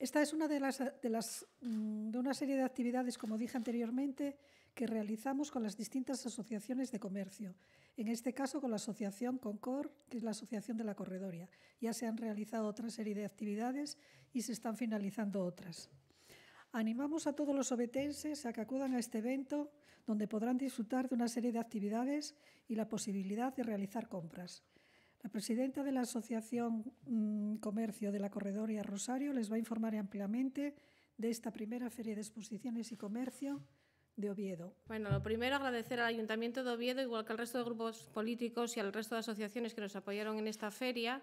Esta es una de las, mm, de, una serie de actividades, como dije anteriormente, que realizamos con las distintas asociaciones de comercio. En este caso, con la asociación Concor, que es la asociación de la corredoria. Ya se han realizado otra serie de actividades y se están finalizando otras. Animamos a todos los obetenses a que acudan a este evento, donde podrán disfrutar de una serie de actividades y la posibilidad de realizar compras. La presidenta de la Asociación mm, Comercio de la Corredoria Rosario les va a informar ampliamente de esta primera Feria de Exposiciones y Comercio de Oviedo. Bueno, lo primero agradecer al Ayuntamiento de Oviedo, igual que al resto de grupos políticos y al resto de asociaciones que nos apoyaron en esta feria,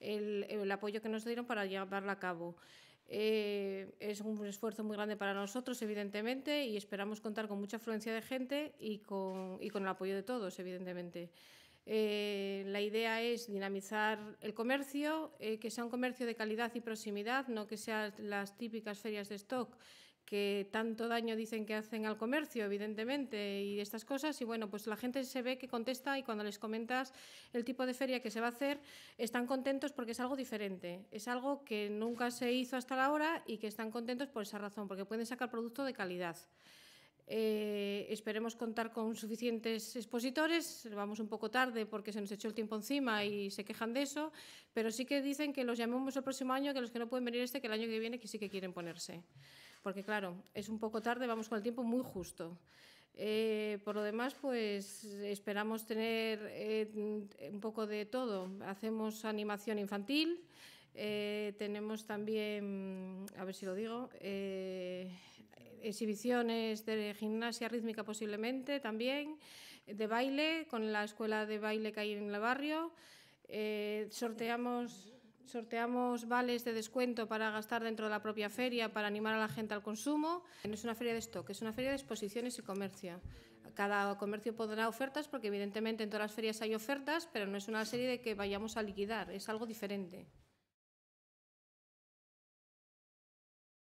el, apoyo que nos dieron para llevarla a cabo. Eh, es un esfuerzo muy grande para nosotros, evidentemente, y esperamos contar con mucha afluencia de gente y con el apoyo de todos, evidentemente. Eh, la idea es dinamizar el comercio, eh, que sea un comercio de calidad y proximidad, no que sean las típicas ferias de stock que tanto daño dicen que hacen al comercio, evidentemente, y estas cosas. Y bueno, pues la gente se ve que contesta y cuando les comentas el tipo de feria que se va a hacer, están contentos porque es algo diferente. Es algo que nunca se hizo hasta la hora y que están contentos por esa razón, porque pueden sacar producto de calidad. Eh, esperemos contar con suficientes expositores. Vamos un poco tarde porque se nos echó el tiempo encima y se quejan de eso, pero sí que dicen que los llamemos el próximo año, que los que no pueden venir este, que el año que viene que sí que quieren ponerse. Porque claro, es un poco tarde, vamos con el tiempo muy justo. Eh, por lo demás, pues esperamos tener eh, un poco de todo. Hacemos animación infantil. Eh, tenemos también, a ver si lo digo, eh, exhibiciones de gimnasia rítmica posiblemente también, de baile, con la escuela de baile que hay en el barrio. Eh, sorteamos sorteamos vales de descuento para gastar dentro de la propia feria para animar a la gente al consumo. No es una feria de stock, es una feria de exposiciones y comercio. Cada comercio podrá ofertas porque evidentemente en todas las ferias hay ofertas, pero no es una serie de que vayamos a liquidar, es algo diferente.